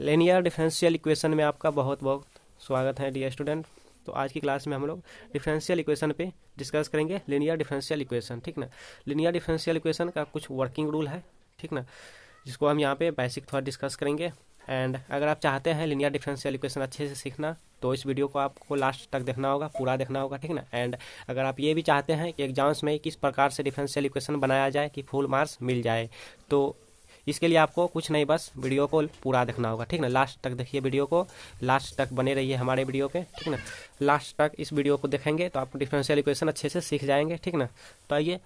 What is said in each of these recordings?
linear differential equation में आपका बहुत बहुत स्वागत है डियर स्टूडेंट तो आज की क्लास में हम लोग डिफरेंशियल इक्वेशन पे डिस्कस करेंगे लिनियर डिफरेंशियल इक्वेशन ठीक ना लिनियर डिफरेंशियल इक्वेशन का कुछ वर्किंग रूल है ठीक ना जिसको हम यहाँ पे बेसिक थोड़ा डिस्कस करेंगे एंड अगर आप चाहते हैं लिनियर डिफरेंशियल इक्वेशन अच्छे से सीखना तो इस वीडियो को आपको लास्ट तक देखना होगा पूरा देखना होगा ठीक ना एंड अगर आप ये भी चाहते हैं कि एग्जाम्स में किस प्रकार से डिफरेंशियल इक्वेशन बनाया जाए कि फुल मार्क्स मिल जाए तो इसके लिए आपको कुछ नहीं बस वीडियो को पूरा देखना होगा ठीक ना लास्ट तक देखिए वीडियो को लास्ट तक बने रहिए हमारे वीडियो के ठीक ना लास्ट तक इस वीडियो को देखेंगे तो आप डिफरेंशियल इक्वेशन अच्छे से सीख जाएंगे ठीक ना तो आइए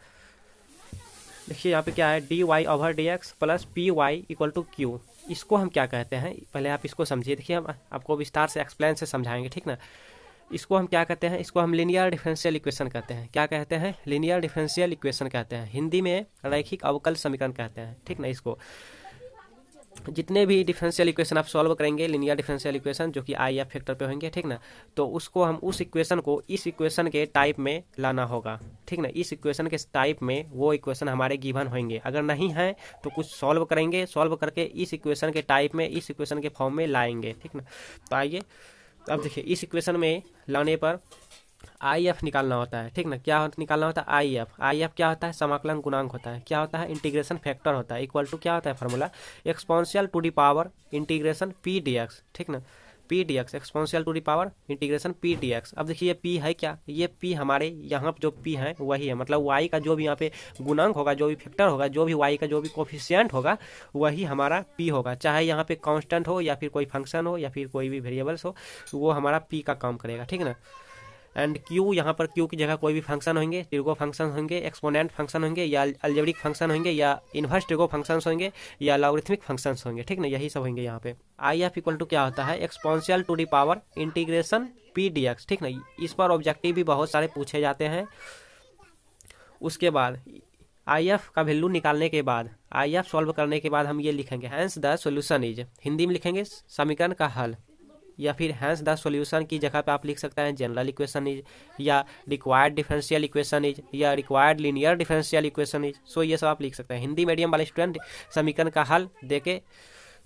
देखिए यहाँ पे क्या है D Y over D x plus P Y equal to Q इसको हम क्या कहते हैं पहले आप इसको समझिए देखिए हम आपको विस्तार से एक्सप्लेन से समझाएंगे ठीक ना इसको हम क्या कहते हैं इसको हम लिनियर डिफरेंशियल इक्वेशन कहते हैं क्या कहते हैं लिनियर डिफरेंशियल इक्वेशन कहते हैं हिंदी में रैखिक अवकल समीकरण कहते हैं ठीक ना इसको जितने भी डिफरेंशियल इक्वेशन आप सॉल्व करेंगे लिनियर डिफरेंशियल इक्वेशन जो कि आई या फैक्टर पे होंगे ठीक ना तो उसको हम उस इक्वेशन को इस इक्वेशन के टाइप में लाना होगा ठीक ना इस इक्वेशन के टाइप में वो इक्वेशन हमारे गिवन होंगे अगर नहीं है तो कुछ सॉल्व करेंगे सॉल्व करके इस इक्वेशन के टाइप में इस इक्वेशन के फॉर्म में लाएंगे ठीक ना तो आइए तो अब देखिए इस इक्वेशन में लाने पर आई एफ निकालना होता है ठीक ना क्या निकालना होता है आई एफ आई एफ क्या होता है समाकलन गुणांक होता है क्या होता है इंटीग्रेशन फैक्टर होता है इक्वल टू क्या होता है formula exponential to the power integration P D x ठीक ना P D X exponential to the power integration P D x अब देखिए ये पी है क्या ये पी हमारे यहाँ जो पी है वही है मतलब वाई का जो भी यहाँ पे गुणांक होगा जो भी फैक्टर होगा जो भी वाई का जो भी कोफिशियंट होगा वही हमारा पी होगा चाहे यहाँ पे कांस्टेंट हो या फिर कोई फंक्शन हो या फिर कोई भी वेरिएबल्स हो वो हमारा पी का काम करेगा ठीक है ना एंड क्यू यहाँ पर क्यू की जगह कोई भी फंक्शन होंगे ट्रिगो फंक्शन होंगे एक्सपोनेंट फंक्शन होंगे या अल्जेबरिक फंक्शन होंगे या इन्वर्स ट्रिगो फंक्शन होंगे या लॉगरिथमिक फंक्शन होंगे ठीक ना यही सब होंगे यहाँ पे आई एफ इक्वल टू क्या होता है exponential to the power integration P D x ठीक ना इस पर ऑब्जेक्टिव भी बहुत सारे पूछे जाते हैं उसके बाद आई एफ का वैल्यू निकालने के बाद आई एफ सॉल्व करने के बाद हम ये लिखेंगे hence the solution is Hindi में लिखेंगे समीकरण का हल या फिर हैंस द सॉल्यूशन की जगह पे आप लिख सकते हैं जनरल इक्वेशन इज या रिक्वायर्ड डिफरेंशियल इक्वेशन इज या required linear differential equation is so ये सब आप लिख सकते हैं हिंदी मीडियम वाले स्टूडेंट समीकरण का हल दे के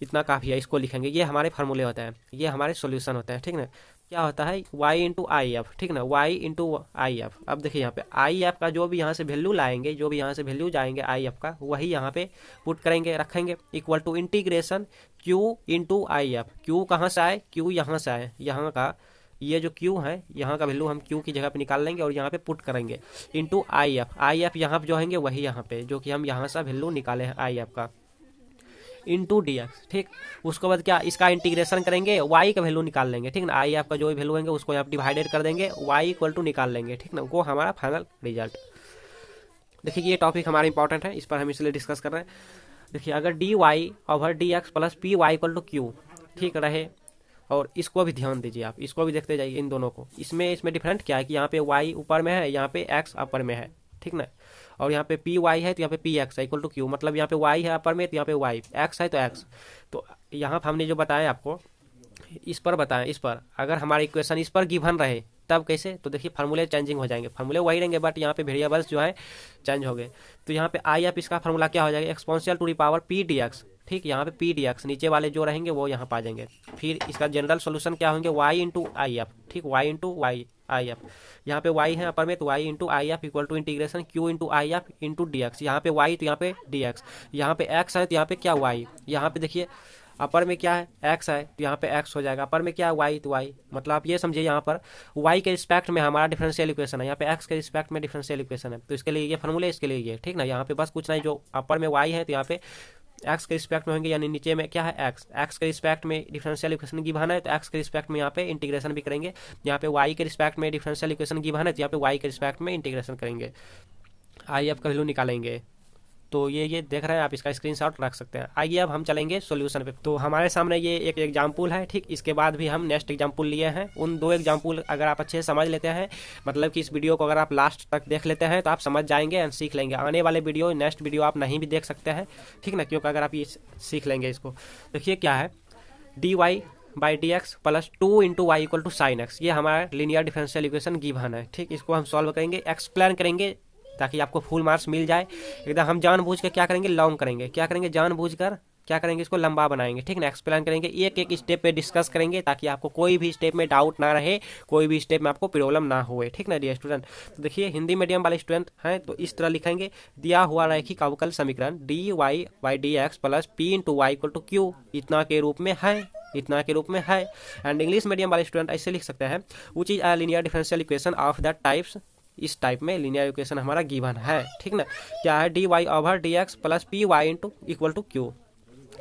इतना काफ़ी है इसको लिखेंगे ये हमारे फार्मूले होते हैं ये हमारे सोल्यूशन होते हैं ठीक ना क्या होता है वाई इंटू आई एफ ठीक ना वाई इंटू आई एफ अब देखिए यहाँ पे आई एफ का जो भी यहाँ से वैल्यू लाएंगे जो भी यहाँ से वैल्यू जाएंगे आई एफ का वही यहाँ पे पुट करेंगे रखेंगे equal to integration Q into I F Q कहाँ से आए क्यू यहाँ से आए यहाँ का ये जो क्यू है यहाँ का वैल्यू हम क्यू की जगह पे निकाल लेंगे और यहाँ पे पुट करेंगे into I F I F यहाँ पे जो होंगे वही यहाँ पे जो कि हम यहाँ से वैल्यू निकाले हैं आई एफ का इंटू डी एक्स ठीक उसके बाद क्या इसका इंटीग्रेशन करेंगे वाई का वैल्यू निकाल लेंगे ठीक ना आई आपका जो भी वैल्यू होंगे उसको आप डिवाइडेड कर देंगे वाई इक्वल टू निकाल लेंगे ठीक ना वो हमारा फाइनल रिजल्ट देखिए ये टॉपिक हमारा इंपॉर्टेंट है इस पर हम इसलिए डिस्कस कर रहे हैं देखिए अगर D Y over D x plus P Y equal to Q ठीक रहे और इसको भी ध्यान दीजिए आप इसको भी देखते जाइए इन दोनों को इसमें इसमें डिफरेंट क्या है कि यहाँ पे वाई ऊपर में है यहाँ पे एक्स अपर में है ठीक ना और यहाँ पे पी वाई है तो यहाँ पे पी एक्स है इक्वल टू क्यू मतलब यहाँ पे वाई है अपर में तो यहाँ पे वाई एक्स है तो एक्स तो यहाँ पर हमने जो बताया आपको इस पर बताएं इस पर अगर हमारा इक्वेशन इस पर गिवन रहे तब कैसे तो देखिए फार्मूले चेंजिंग हो जाएंगे फार्मूले वही रहेंगे बट यहाँ पे वेरिएबल्स जो है चेंज हो गए तो यहाँ पे आई एफ इसका फार्मूला क्या हो जाएगा exponential to the power P D x ठीक यहाँ पे पी डी एक्स नीचे वाले जो रहेंगे वो यहाँ पा जाएंगे फिर इसका जनरल सोल्यूशन क्या होंगे वाई इंटू आई एफ ठीक y into y I F यहाँ पे वाई है अपर में तो y into I F equal to integration Q into I F into D x यहाँ पे वाई तो यहाँ पे डी एक्स यहाँ पे एक्स है तो यहाँ पे क्या वाई यहाँ पे देखिए अपर में क्या है एक्स है तो यहाँ पे एक्स हो जाएगा अपर में क्या है वाई तो वाई मतलब आप ये समझिए यहाँ पर वाई के रिस्पेक्ट में हमारा डिफरेंशियल इक्वेशन है यहाँ पे एक्स के रिस्पेक्ट में डिफरेंशियल इक्वेशन है तो इसके लिए ये फॉर्मूला इसके लिए ये ठीक ना यहाँ पे बस कुछ नहीं जो अपर में वाई है तो यहाँ पे एक्स के रिस्पेक्ट में होंगे यानी नीचे में क्या है एक्स एक्स के रिस्पेक्ट में डिफरेंशियल इक्वेशन भाना है तो एक्स के रिस्पेक्ट में यहाँ पे इंटीग्रेशन भी करेंगे यहाँ पे वाई के रिस्पेक्ट में डिफरेंशियल इक्वेशन भाना है तो यहाँ पे वाई के रिस्पेक्ट में इंटीग्रेशन करेंगे आई एफ का वैल्यू निकालेंगे तो ये ये देख रहे हैं आप इसका स्क्रीन रख सकते हैं आइए अब हम चलेंगे सोल्यूशन पे तो हमारे सामने ये एक एग्जाम्पल है ठीक इसके बाद भी हम नेक्स्ट एग्जाम्पल लिए हैं उन दो एग्जाम्पल अगर आप अच्छे से समझ लेते हैं मतलब कि इस वीडियो को अगर आप लास्ट तक देख लेते हैं तो आप समझ जाएंगे एंड सीख लेंगे आने वाले वीडियो नेक्स्ट वीडियो आप नहीं भी देख सकते हैं ठीक ना क्योंकि अगर आप ये सीख लेंगे इसको देखिए क्या है D y by d x plus two into y equal to sine x ये हमारा लीनियर डिफरेंशियल इक्वेशन गिवन है ठीक इसको हम सॉल्व करेंगे एक्सप्लेन करेंगे ताकि आपको फुल मार्क्स मिल जाए एकदम हम जानबूझ के क्या करेंगे लॉन्ग करेंगे क्या करेंगे जानबूझ कर क्या करेंगे इसको लंबा बनाएंगे ठीक ना एक्सप्लेन करेंगे एक एक स्टेप पे डिस्कस करेंगे ताकि आपको कोई भी स्टेप में डाउट ना रहे कोई भी स्टेप में आपको प्रॉब्लम ना हो ठीक ना डी स्टूडेंट तो देखिए हिंदी मीडियम वाले स्टूडेंट हैं तो इस तरह लिखेंगे दिया हुआ रैखिक अवकल समीकरण d y y d x plus p into y equal to q इतना के रूप में है इतना के रूप में है एंड इंग्लिश मीडियम वाले स्टूडेंट ऐसे लिख सकते हैं वो चीज a linear differential equation of the types इस टाइप में लिनियर इक्वेशन हमारा गिवन है ठीक ना क्या है D Y over D x plus P y into equal to q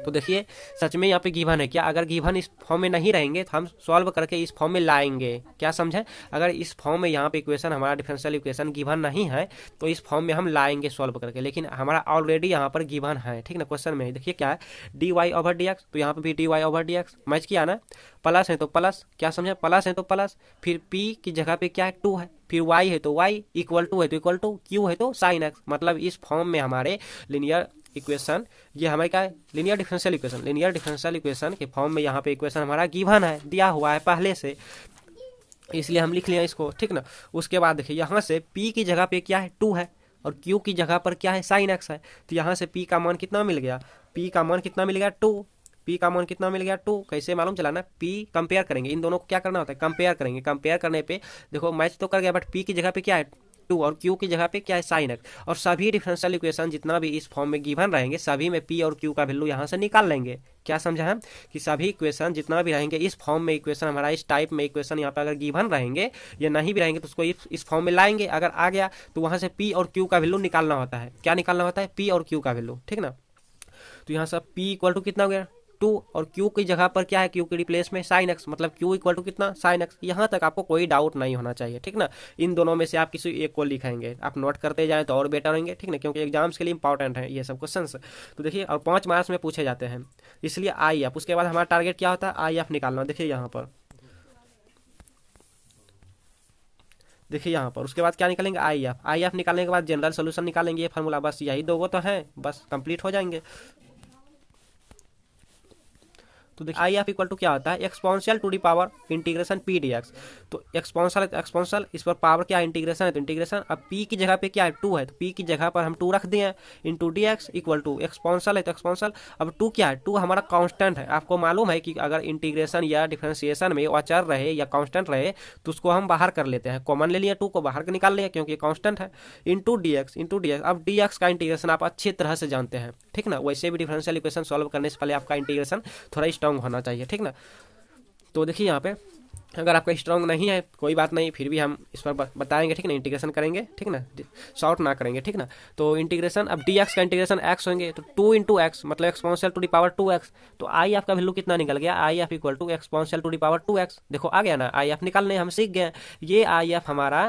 तो देखिए सच में यहाँ पे गिवन है क्या अगर गिवन इस फॉर्म में नहीं रहेंगे तो हम सॉल्व करके इस फॉर्म में लाएंगे क्या समझे अगर इस फॉर्म में यहाँ पे इक्वेशन हमारा डिफरेंशियल इक्वेशन गिवन नहीं है तो इस फॉर्म में हम लाएंगे सॉल्व करके लेकिन हमारा ऑलरेडी यहाँ पर गिवन है ठीक ना क्वेश्चन में देखिए क्या है D Y over D x तो यहाँ पर भी d Y over D x match किया ना प्लस है तो प्लस क्या समझे प्लस है तो प्लस फिर पी की जगह पे क्या है टू है फिर वाई है तो वाई इक्वल टू है तो इक्वल टू क्यू है तो साइन एक्स मतलब इस फॉर्म में हमारे लिनियर इक्वेशन ये हमारे क्या है linear differential equation linear differential equation के फॉर्म में यहाँ पे इक्वेशन हमारा गिवन है दिया हुआ है पहले से इसलिए हम लिख लिया इसको ठीक ना उसके बाद देखिए यहाँ से पी की जगह पे क्या है टू है और क्यू की जगह पर क्या है साइन एक्स है तो यहाँ से पी का मान कितना मिल गया पी का मान कितना मिल गया टू पी का मान कितना मिल गया टू कैसे मालूम चला ना पी कंपेयर करेंगे इन दोनों को क्या करना होता है कंपेयर करेंगे कंपेयर करने पे देखो मैच तो कर गया बट पी की जगह पे क्या है टू और क्यू की जगह पे क्या है साइन एक्स और सभी डिफरेंशियल इक्वेशन जितना भी इस फॉर्म में गिवन रहेंगे सभी में पी और क्यू का वैल्यू यहाँ से निकाल लेंगे क्या समझा हम कि सभी इक्वेशन जितना भी रहेंगे इस फॉर्म में इक्वेशन हमारा इस टाइप में इक्वेशन यहाँ पे अगर गिवन रहेंगे या नहीं भी रहेंगे तो उसको इस फॉर्म में लाएंगे अगर आ गया तो वहाँ से पी और क्यू का वैल्यू निकालना होता है क्या निकालना होता है पी और क्यू का वैल्यू ठीक ना तो यहाँ से पी इक्वल टू कितना हो गया टू और क्यू की जगह पर क्या है क्यू की रिप्लेस में साइन एक्स मतलब क्यू इक्वल टू कितना साइन एक्स यहाँ तक आपको कोई डाउट नहीं होना चाहिए ठीक ना इन दोनों में से आप किसी एक को लिखेंगे आप नोट करते जाए तो और बेटर होंगे ठीक ना क्योंकि एग्जाम्स के लिए इंपॉर्टेंट है ये सब क्वेश्चन तो देखिए और पाँच मार्क्स में पूछे जाते हैं इसलिए आई एफ उसके बाद हमारा टारगेट क्या होता है आई एफ निकालना देखिए यहाँ पर देखिए यहाँ पर उसके बाद क्या निकालेंगे आई एफ आई एफ निकालने के बाद जनरल सोल्यूशन निकालेंगे ये फॉर्मूला बस यही दो तो हैं बस कंप्लीट हो जाएंगे तो देखिए आई एफ इक्वल टू क्या होता है exponential to the power integration P D x तो एक्सपोनशल एक्सपोनशल इस पर पावर क्या इंटीग्रेशन है तो इंटीग्रेशन अब पी की जगह पे क्या है टू है तो पी की जगह पर हम टू रख दिए हैं into D x equal to exponential है तो एक्सपोनशल अब टू क्या है टू हमारा कॉन्स्टेंट है आपको मालूम है कि अगर इंटीग्रेशन या डिफ्रेंसिएशन में अचर रहे या कॉन्स्टेंट रहे तो उसको हम बाहर कर लेते हैं कॉमन ले लिया टू को बाहर निकाल लिया क्योंकि कॉन्स्टेंट है into D x into D x अब डी एक्स का इंटीग्रेशन आप अच्छी तरह से जानते हैं ठीक ना वैसे भी डिफरेंशियल इक्वेशन सॉल्व करने से पहले आपका इंटीग्रेशन थोड़ा स्ट्रांग होना चाहिए ठीक ना तो देखिए यहाँ पे अगर आपका स्ट्रांग नहीं है कोई बात नहीं फिर भी हम इस पर बताएंगे ठीक ना इंटीग्रेशन करेंगे ठीक ना शॉर्ट ना करेंगे ठीक ना तो इंटीग्रेशन अब डी एक्स का इंटीग्रेशन एक्स होंगे तो टू इंटू एक्स मतलब exponential to the power two x तो आई आपका वैल्यू कितना निकल गया I F equal to exponential to the power two x देखो आ गया ना आई एफ निकालने हम सीख गए ये आई एफ हमारा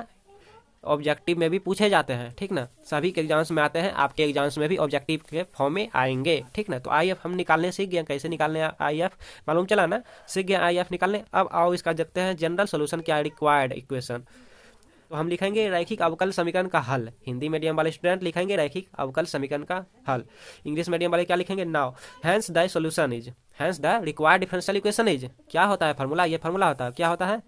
ऑब्जेक्टिव में भी पूछे जाते हैं ठीक ना सभी के एग्जाम्स में आते हैं आपके एग्जाम्स में भी ऑब्जेक्टिव के फॉर्म में आएंगे ठीक ना तो आई एफ हम निकालने सीख गए कैसे निकालने आई एफ मालूम चला ना सीख गए आई एफ निकालने अब आओ इसका देखते हैं जनरल सोल्यूशन क्या रिक्वायर्ड इक्वेशन तो हम लिखेंगे रैखिक अवकल समीकरण का हल हिंदी मीडियम वाले स्टूडेंट लिखेंगे रैखिक अवकल समीकरण का हल इंग्लिश मीडियम वाले क्या लिखेंगे now hence the solution is hence the required differential equation is क्या होता है फॉर्मूला ये फॉर्मूला होता है क्या होता है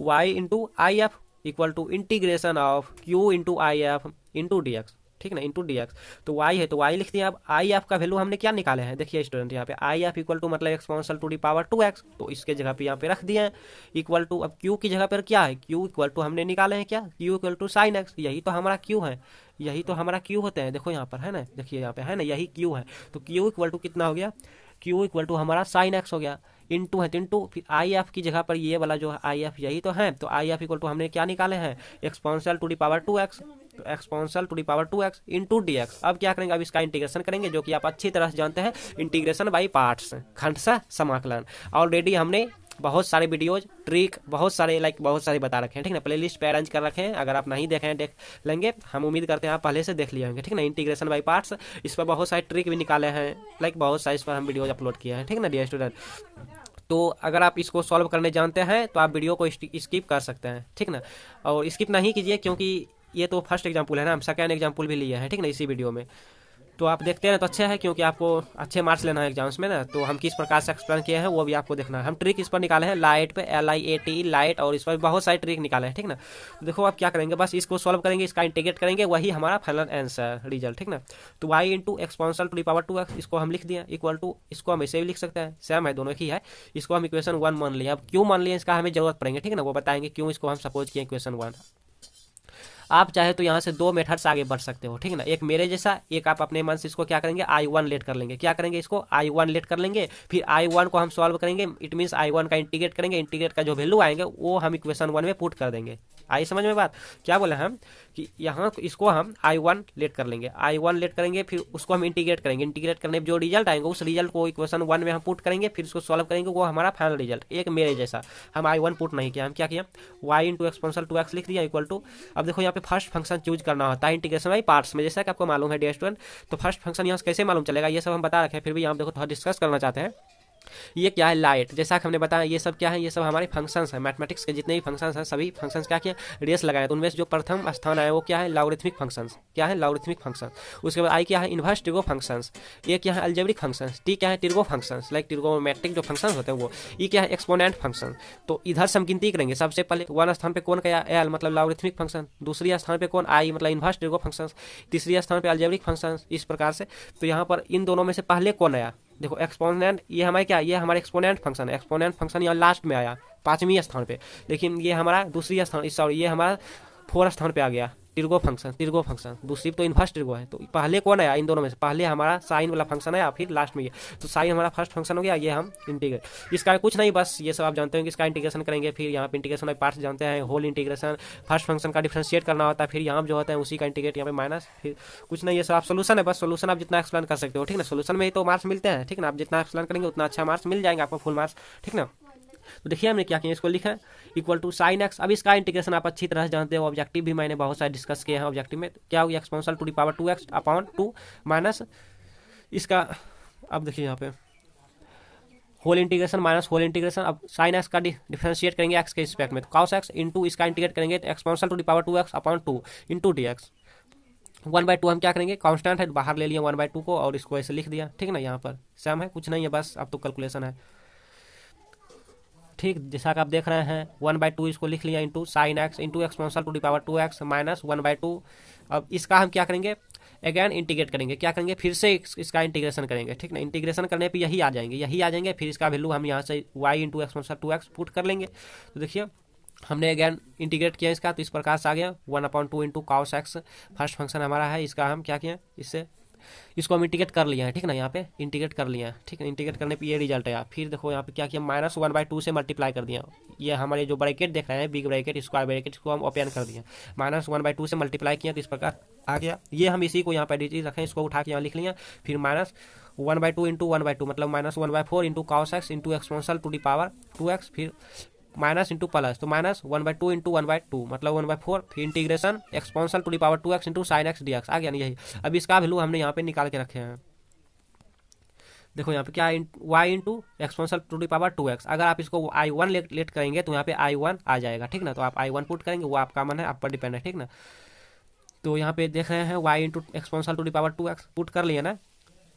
y into I F equal to integration of q into I F into D x ठीक ना इंटू डी एक्स तो वाई है तो वाई लिख दिया अब आई एफ का वैल्यू हमने क्या निकाले हैं देखिए स्टूडेंट यहाँ पे आई एफ इक्वल टू मतलब exponential to the power two x तो इसके जगह पे यहाँ पे रख दिए हैं इक्वल टू अब क्यू की जगह पर क्या है क्यू इक्वल टू हमने निकाले हैं क्या q equal to sine x यही तो हमारा क्यू है यही तो हमारा क्यू होते हैं देखो यहाँ पर है ना देखिए यहाँ पे है ना यही क्यू है तो क्यू इक्वल टू कितना हो गया क्यू इक्वल टू हमारा साइन एक्स हो गया टू है तो टू फिर आई एफ की जगह पर ये वाला जो आई एफ यही तो है तो आई एफ इक्वल टू हमने क्या निकाले हैं exponential to the power two x तो exponential to the power two x to d x अब क्या करेंगे अब इसका इंटीग्रेशन करेंगे जो कि आप अच्छी तरह से जानते हैं इंटीग्रेशन बाई पार्ट्स खंड सा समाकलन ऑलरेडी हमने बहुत सारे वीडियोज ट्रिक बहुत सारे लाइक बहुत सारे बता रखे हैं ठीक ना प्ले लिस्ट पे अरेंज कर रखे हैं अगर आप नहीं देखें देख लेंगे हम उम्मीद करते हैं आप पहले से देख लिए होंगे ठीक ना इंटीग्रेशन बाई पार्ट्स इस पर बहुत सारे ट्रिक भी निकाले हैं लाइक बहुत सारे इस पर हम वीडियोज अपलोड किए हैं ठीक ना डियर स्टूडेंट तो अगर आप इसको सॉल्व करने जानते हैं तो आप वीडियो को स्किप कर सकते हैं ठीक ना और स्किप नहीं कीजिए क्योंकि ये तो फर्स्ट एग्जाम्पल है ना हम सेकेंड एग्जाम्पल भी लिए हैं ठीक ना इसी वीडियो में तो आप देखते हैं तो अच्छा है क्योंकि आपको अच्छे मार्क्स लेना है एग्जाम्स में ना तो हम किस प्रकार से एक्सप्लेन किए हैं वो भी आपको देखना है हम ट्रिक इस पर निकाले हैं लाइट पे L I A T LIATE और इस पर बहुत सारे ट्रिक निकाले हैं ठीक ना तो देखो आप क्या करेंगे बस इसको सॉल्व करेंगे इसका इंटीग्रेट करेंगे वही हमारा फाइनल आंसर रिजल्ट ठीक ना तो y into exponential to power two x इसको हम लिख दिए इक्वल टू इसको हम ऐसे भी लिख सकते हैं सेम है दोनों ही है इसको हम इक्वेशन वन मान लिया अब क्यों मान लिया इसका हमें जरूरत पड़ेंगे ठीक ना वो बताएंगे क्यों इसको हम सपोज किए इक्वेशन वन आप चाहे तो यहाँ से दो मेथड्स आगे बढ़ सकते हो ठीक है ना एक मेरे जैसा एक आप अपने मन से इसको क्या करेंगे आई वन लेट कर लेंगे क्या करेंगे इसको आई वन लेट कर लेंगे फिर आई वन को हम सॉल्व करेंगे इट मीन्स आई वन का इंटीग्रेट करेंगे इंटीग्रेट का जो वैल्यू आएंगे वो हम इक्वेशन वन में पुट कर देंगे आई समझ में बात क्या बोले हम कि यहाँ इसको हम आई वन लेट कर लेंगे आई वन लेट करेंगे फिर उसको हम इंटीग्रेट करेंगे इंटीग्रेट करने में जो रिजल्ट आएंगे उस रिजल्ट को इक्वेशन वन में हम पुट करेंगे फिर उसको सॉल्व करेंगे वो हमारा फाइनल रिजल्ट एक मेरे जैसा हम आई वन पुट नहीं किया हम क्या किया y into exponential two x लिख दिया इक्वल टू अब देखो यहाँ पे फर्स्ट फंक्शन चूज करना होता है इंटीग्रेशन वाई पार्ट्स में जैसा कि आपको मालूम है डी तो फर्स्ट फंक्शन यहाँ से कैसे मालूम चलेगा ये सब हम बता रखें फिर भी यहाँ देखो थोड़ा डिस्कस करना चाहते हैं ये क्या है लाइट जैसा कि हमने बताया ये सब क्या है ये सब हमारे फंक्शंस हैं मैथमेटिक्स के जितने भी फंक्शंस हैं सभी फंक्शंस क्या किए रेस लगाए तो उनमें जो प्रथम स्थान आया वो क्या है लाउरिथमिक फंक्शंस क्या है लाउरिथमिक फंक्शन उसके बाद आई क्या है इन्वर्स टिर्गो फंक्शंस ये क्या है अल्जेब्रिक फंक्शंस टी क्या है टिर्गो फंक्शंस लाइक टिर्गोमेट्रिक जो फंक्शंस होते हैं वो ये क्या है एक्सपोनेंट फंक्शन तो इधर से हम गिनती करेंगे सबसे पहले वन स्थान पर कौन क्या एल मतलब लाउरिथमिक फंक्शन दूसरी स्थान पर कौन आई मतलब इन्वर्स टिर्गो फंक्शंस तीसरी स्थान पर अल्जेब्रिक फंक्शंस इस प्रकार से तो यहाँ पर इन दोनों में से पहले कौन आया देखो एक्सपोनेंट ये हमारे क्या ये हमारे एक्सपोनेंट फंक्शन है एक्सपोनेंट फंक्शन यहाँ लास्ट में आया पाँचवीं स्थान पे लेकिन ये हमारा दूसरी स्थान सॉरी ये हमारा फोर स्थान पे आ गया ट्रिगो फंक्शन ट्रिगो फंक्शन दूसरी तो फर्स्ट ट्रिगो है तो पहले कौन आया इन दोनों में से पहले हमारा साइन वाला फंक्शन आया फिर लास्ट में ये तो साइन हमारा फर्स्ट फंक्शन हो गया ये हम इंटीग्रेट इसका कुछ नहीं बस ये सब आप जानते हो कि इसका इंटीग्रेशन करेंगे फिर यहाँ पे इंटीग्रेशन का पार्ट्स जानते हैं होल इंटीग्रेशन फर्स्ट फंक्शन का डिफ्रेंशिएट करना होता है फिर यहाँ जो होता है उसी का इंटीग्रेट यहाँ पे माइनस फिर कुछ नहीं ये सब आप सोलूशन है बस सोलूशन आप जितना एक्सप्लेन कर सकते हो ठीक ना सोलूशन में ही तो मार्क्स मिलते हैं ठीक ना आप जितना एक्सप्लेन करेंगे उतना अच्छा मार्क्स मिल जाएंगे आपको फुल मार्क्स ठीक ना तो देखिए हमने क्या किया इसको लिखा इक्वल टू साइन एक्स अब इसका इंटीग्रेशन आप अच्छी तरह से जानते हो ऑब्जेक्टिव भी मैंने बहुत सारे डिस्कस किए हैं ऑब्जेक्टिव में तो क्या होगी exponential to the power two x upon two minus इसका अब देखिए यहाँ पे whole integration minus whole integration अब साइन एक्स का डिफ्रेंशिएट करेंगे एक्स के रिस्पेक्ट में तो कॉस एक्स इंटू इसका इंटीग्रेट करेंगे तो exponential to the power two x upon two into D x one by two हम क्या करेंगे कांस्टेंट है तो बाहर ले लिया वन बाई टू को और इसको ऐसे लिख दिया ठीक ना यहाँ पर सेम है कुछ नहीं है बस अब तो कैलकुलेशन है ठीक जैसा कि आप देख रहे हैं वन बाई टू इसको लिख लिया into sine x into exponential to the power two x minus one by two अब इसका हम क्या करेंगे अगेन इंटीग्रेट करेंगे क्या करेंगे फिर से इसका इंटीग्रेशन करेंगे ठीक ना इंटीग्रेशन करने पे यही आ जाएंगे यही आ जाएंगे फिर इसका वैल्यू हम यहाँ से y into exponential two x put कर लेंगे तो देखिए हमने अगेन इंटीग्रेट किया इसका तो इस प्रकार से आ गया one upon two into cos x first function हमारा है इसका हम क्या किया इससे इसको हम इंटीग्रेट कर लिया हैं ठीक ना यहाँ पे इंटीग्रेट कर लिए हैं ठीक है इंटीग्रेट करने पे ये रिजल्ट आया फिर देखो यहाँ पे क्या किया माइनस वन बाई टू से मल्टीप्लाई कर दिया ये हमारे जो ब्रैकेट देख रहे हैं बिग ब्रैकेट स्क्वायर ब्रैकेट इसको हम ओपन कर दिए माइनस वन बाई टू से मल्टीप्लाई किया तो इस प्रकार आ गया ये हम इसी को यहाँ पर डिजीज रखें इसको उठा के यहाँ लिख लिया फिर minus one by two into one by two मतलब minus one by four into cos x into exponential to the power two x फिर माइनस इंटू प्लस तो minus one by two into one by two मतलब one by four फिर integration exponential to the power two x into sine x d x आ गया यही अब इसका value हमने यहाँ पे निकाल के रखे हैं देखो यहाँ पे क्या y into exponential to the power two x अगर आप इसको आई वन लेट, लेट करेंगे तो यहाँ पे आई वन आ जाएगा ठीक ना तो आप आई वन पुट करेंगे वो आपका मन है आप पर डिपेंड है ठीक ना तो यहाँ पे देख रहे हैं y into exponential to the power two x put कर लिए ना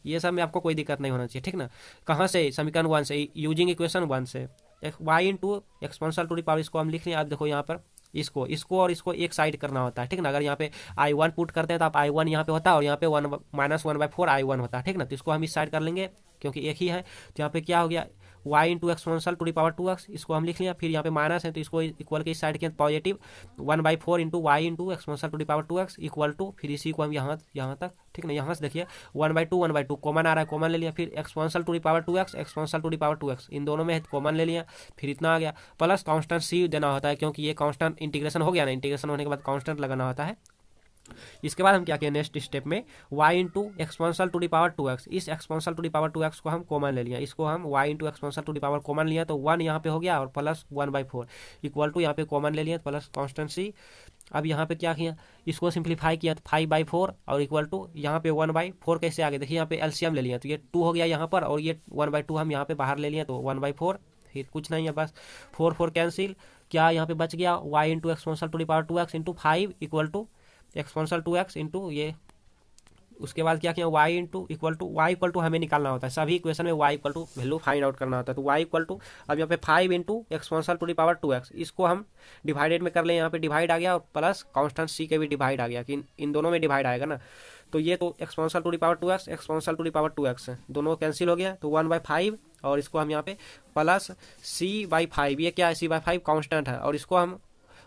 ये सब में आपको कोई दिक्कत नहीं होना चाहिए ठीक ना कहाँ से समीकरण वन से यूजिंग इक्वेशन वन से एक y into exponential to the power इसको हम लिख रहे हैं आप देखो यहाँ पर इसको इसको और इसको एक साइड करना होता है ठीक ना अगर यहाँ पे आई वन पुट करते हैं तो आप आई वन यहाँ पे होता है और यहाँ पे one minus one by four I one होता है ठीक ना तो इसको हम इस साइड कर लेंगे क्योंकि एक ही है तो यहाँ पे क्या हो गया y into x to the power two x इसको हम लिख लिया फिर यहाँ पे माइनस है तो इसको इक्वल के इस साइड के positive one by four into y into x to the power two x equal to फिर इसी को हम यहाँ यहाँ तक ठीक ना यहाँ से देखिए one by two one by two common आ रहा है कॉमन ले लिया फिर x to the power two x x to the power two x इन दोनों में कॉमन ले लिया फिर इतना आ गया प्लस कॉन्स्टेंट सी देना होता है क्योंकि ये कॉन्स्टेंट इंटीग्रेशन हो गया ना इंटीग्रेशन होने के बाद कॉन्स्टेंट लगाना होता है इसके बाद हम क्या किया नेक्स्ट स्टेप में y into exponential to the power two x इस exponential to the power two x को हम कॉमन ले लिया इसको हम y into exponential to the power common लिया तो वन यहाँ पे हो गया और plus one by four equal to यहाँ पे कॉमन ले लिया प्लस कॉन्स्टेंसी अब यहाँ पे क्या किया इसको सिंप्लीफाई किया तो फाइव बाई फोर और इक्वल टू यहाँ पे वन बाई फोर कैसे आ गया देखिए यहाँ पे एलसीएम ले लिया तो ये टू हो गया यहाँ पर और ये वन बाई टू हम यहाँ पे बाहर ले लिए तो वन बाई फोर फिर कुछ नहीं है बस फोर फोर कैंसिल क्या यहाँ पे बच गया y into exponential to the power two x into five equal to exponential two x into ये उसके बाद क्या किया y into equal to y equal to हमें निकालना होता है सभी इक्वेशन में y equal to value find out करना होता है तो वाई इक्वल टू अब यहाँ पे five into exponential to the power two x इसको हम डिवाइडेड में कर लें यहाँ पे डिवाइड आ गया और प्लस कॉन्स्टेंट सी के भी डिवाइड आ गया कि इन दोनों में डिवाइड आएगा ना तो ये तो exponential to the power two x exponential to the power two x दोनों कैंसिल हो गया तो वन बाई फाइव और इसको हम यहाँ पे प्लस सी बाई फाइव ये क्या है सी बाई फाइव कॉन्स्टेंट है और इसको हम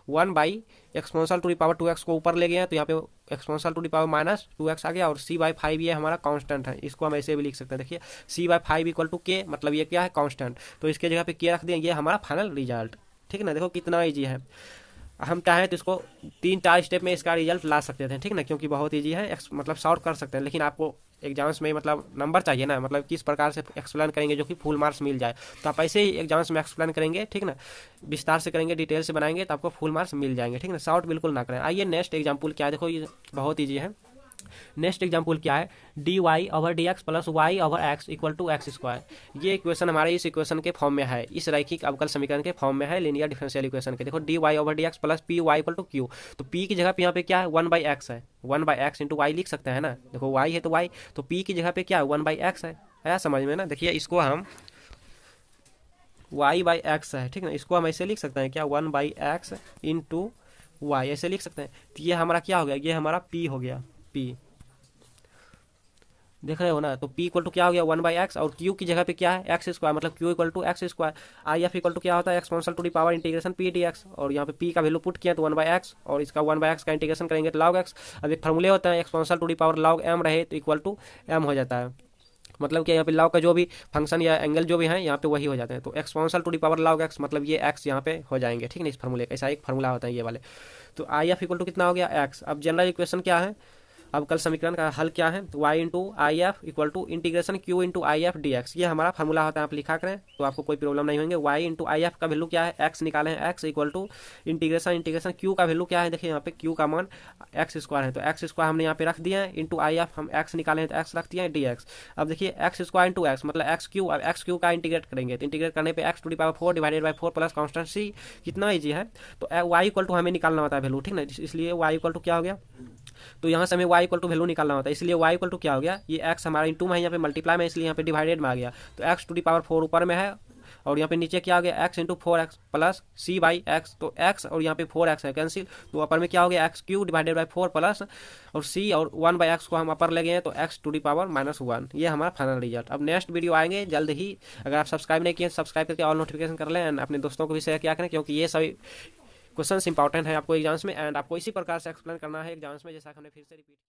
one by exponential to the power two x को ऊपर ले गए हैं तो यहाँ पे exponential to the power minus two x आ गया और सी बाई फाइव ये हमारा कांस्टेंट है इसको हम ऐसे भी लिख सकते हैं देखिए c by five equal to के मतलब ये क्या है कांस्टेंट तो इसके जगह पे के रख दें ये हमारा फाइनल रिजल्ट ठीक है ना देखो कितना ईजी है हम चाहें तो इसको तीन चार स्टेप में इसका रिजल्ट ला सकते थे ठीक ना क्योंकि बहुत ईजी है मतलब शॉर्ट कर सकते हैं लेकिन आपको एग्जाम्स में मतलब नंबर चाहिए ना मतलब किस प्रकार से एक्सप्लेन करेंगे जो कि फुल मार्क्स मिल जाए तो आप ऐसे ही एग्जाम्स में एक्सप्लेन करेंगे ठीक ना विस्तार से करेंगे डिटेल से बनाएंगे तो आपको फुल मार्क्स मिल जाएंगे ठीक ना शॉर्ट बिल्कुल ना करें आइए नेक्स्ट एग्जाम्पल क्या देखो ये बहुत ईजी है नेक्स्ट एग्जाम्पल क्या है D Y over D x plus y over x equal to x square ये इक्वेशन हमारे इस इक्वेशन के फॉर्म में है इस रैखिक अवकल समीकरण के फॉर्म में है लिनियर डिफरेंशियल इक्वेशन के देखो d Y over D x plus P Y equal to q तो पी की जगह पे यहाँ पे क्या है वन बाई एक्स है one by x into y लिख सकते हैं ना देखो वाई है तो वाई तो पी की जगह पे क्या है वन बाई एक्स है आया समझ में ना देखिए इसको हम वाई बाई एक्स है ठीक ना इसको हम ऐसे लिख सकते हैं क्या one by x into y ऐसे लिख सकते हैं तो ये हमारा क्या हो गया ये हमारा पी हो गया पी देख रहे हो ना तो पी इक्वल टू क्या हो गया वन बाई एक्स और क्यू की जगह पे क्या है एक्स स्क्वायर मतलब q equal to x square I F equal to क्या होता है exponential to the power integration P D x और यहाँ पे पी का वैल्यू पुट किया तो वन बाई एक्स और इसका वन बाई एक्स का इंटीग्रेशन करेंगे तो लॉग एक्स अब एक फॉर्मूले होता है exponential to the power log m रहे तो इक्वल टू एम हो जाता है मतलब कि यहाँ पे लॉग का जो भी फंक्शन या एंगल जो भी है यहाँ पे वही हो जाते हैं तो exponential to the power log x मतलब ये एक्स यहाँ पे हो जाएंगे ठीक है इस फॉर्मूले का ऐसा एक फॉर्मूला होता है ये वाले तो आई एफ इक्वल टू कितना हो गया एक्स अब जनरल इक्वेशन क्या है अब कल समीकरण का हल क्या है तो y into I F equal to integration Q into I F d x ये हमारा फॉर्मूला होता है आप लिखा करें तो आपको कोई प्रॉब्लम नहीं होंगे वाई इंटू आई एफ का वैल्यू क्या है एक्स निकाले हैं x equal to integration integration q का वैल्यू क्या है देखिए यहाँ पे क्यू का मान एक्स स्क्वायर है तो एक्स स्क्वायर हमने यहाँ पे रख दिया है इंटू आई एफ हम एक्स निकाले हैं तो एक्स रख दिया है डी एक्स अब देखिए एक्स स्क्वायर इंटू एक्स मतलब एक्स क्यू अब एक्स क्यू का इंटीग्रेट करेंगे तो इंटीग्रेट करने पर x to the power four divided by four plus constant C कितना ईजी है तो वाई इक्वल टू हमें निकालना होता है वैल्यू ठीक ना इसलिए वाई इक्वल टू क्या हो गया तो यहाँ से हमें y इक्वल टू वैल्यू निकालना होता है इसलिए y इक्वल टू क्या हो गया ये x हमारा इन टू में यहाँ पे मल्टीप्लाई में इसलिए यहाँ पे डिवाइडेड में आ गया तो x to the power four ऊपर में है और यहाँ पे नीचे क्या हो गया x into four x plus C by x तो x और यहाँ पे फोर एक्स है कैंसिल तो अपर में क्या हो गया x cube divided by four plus और c और वन बाई एक्स को हम अपर ले गए हैं तो x to the power minus one ये हमारा फाइनल रिजल्ट अब नेक्स्ट वीडियो आएंगे जल्द ही अगर आप सब्सक्राइब नहीं किए सब्सक्राइब करके ऑल नोटिफिकेशन कर लें एंड अपने दोस्तों को भी शेयर किया करें क्योंकि ये सभी क्वेश्चन इंपॉर्टेंट है आपको एग्जाम्स में एंड आपको इसी प्रकार से एक्सप्लेन करना है एग्जाम्स में जैसा हमने फिर से रिपीट